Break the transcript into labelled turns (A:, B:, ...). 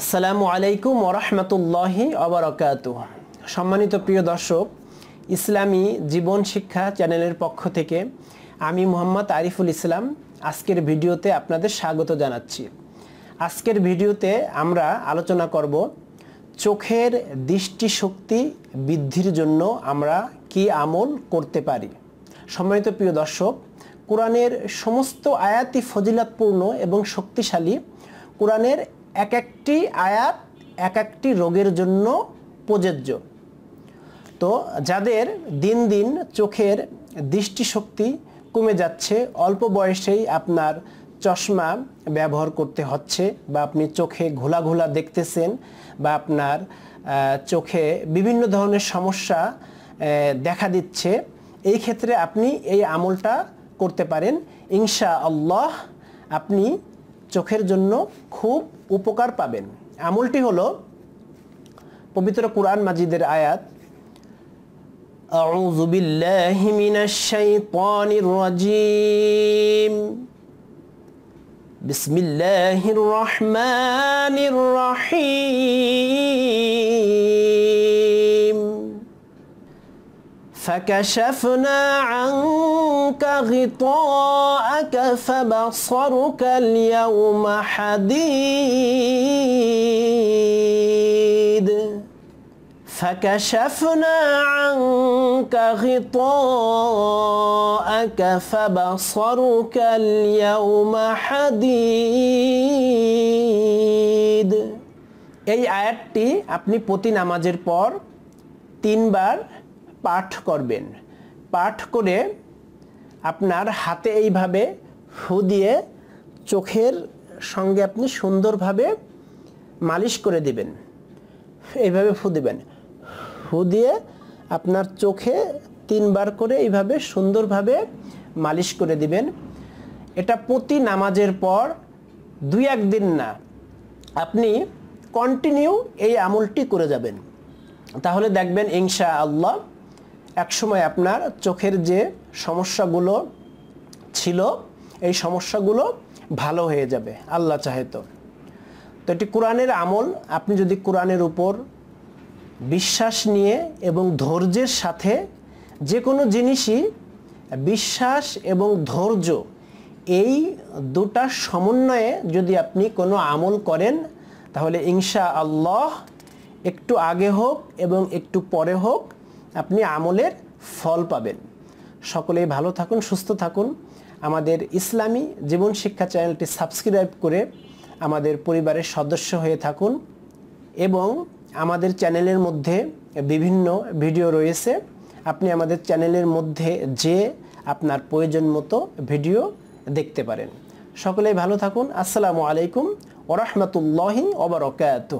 A: আসসালামু আলাইকুম ওরহমতুল্লাহি অবরকাত সম্মানিত প্রিয় দর্শক ইসলামী জীবন শিক্ষা চ্যানেলের পক্ষ থেকে আমি মোহাম্মদ আরিফুল ইসলাম আজকের ভিডিওতে আপনাদের স্বাগত জানাচ্ছি আজকের ভিডিওতে আমরা আলোচনা করব চোখের দৃষ্টিশক্তি বৃদ্ধির জন্য আমরা কি আমল করতে পারি সম্মানিত প্রিয় দর্শক কোরআনের সমস্ত আয়াতি ফজিলাতপূর্ণ এবং শক্তিশালী কোরআনের এক একটি আয়াত এক একটি রোগের জন্য প্রযোজ্য তো যাদের দিন দিন চোখের দৃষ্টিশক্তি কমে যাচ্ছে অল্প বয়সেই আপনার চশমা ব্যবহার করতে হচ্ছে বা আপনি চোখে ঘোলা ঘোলা দেখতেছেন বা আপনার চোখে বিভিন্ন ধরনের সমস্যা দেখা দিচ্ছে এই ক্ষেত্রে আপনি এই আমলটা করতে পারেন ইনশা আল্লাহ আপনি চোখের জন্য খুব উপকার পাবেন আমলটি হলো পবিত্র কোরআন মাজিদের আয়াত أعوذ بالله من الشيطان الرجيم بسم الله الرحمن الرحيم فكشفنا عنك غطاءك فبصرك اليوم حديد فكشفنا عنك غطاءك فبصرك اليوم حديد এই আয়াতটি আপনি প্রতি নামাজের পর তিনবার পাঠ করবেন পাঠ করে আপনার হাতে এইভাবে ফু দিয়ে চোখের সঙ্গে আপনি সুন্দরভাবে মালিশ করে দিবেন এইভাবে ফু দিবেন ফু দিয়ে আপনার চোখে তিনবার করে এইভাবে সুন্দরভাবে মালিশ করে দিবেন এটা প্রতি নামাজের পর দুই একদিন না আপনি কন্টিনিউ এই আমলটি করে যাবেন তাহলে দেখবেন ইনশা আল্লাহ একসময় আপনার চোখের যে সমস্যাগুলো ছিল এই সমস্যাগুলো ভালো হয়ে যাবে আল্লাহ চাহে তো তো এটি কোরআনের আমল আপনি যদি কোরআনের উপর বিশ্বাস নিয়ে এবং ধৈর্যের সাথে যে কোনো জিনিসই বিশ্বাস এবং ধৈর্য এই দুটা সমন্বয়ে যদি আপনি কোনো আমল করেন তাহলে ইনশা আল্লাহ একটু আগে হোক এবং একটু পরে হোক আপনি আমলের ফল পাবেন সকলেই ভালো থাকুন সুস্থ থাকুন আমাদের ইসলামী জীবন শিক্ষা চ্যানেলটি সাবস্ক্রাইব করে আমাদের পরিবারের সদস্য হয়ে থাকুন এবং আমাদের চ্যানেলের মধ্যে বিভিন্ন ভিডিও রয়েছে আপনি আমাদের চ্যানেলের মধ্যে যে আপনার প্রয়োজন মতো ভিডিও দেখতে পারেন সকলেই ভালো থাকুন আসসালামু আলাইকুম ওরহমতুল্লাহ ওবরকাত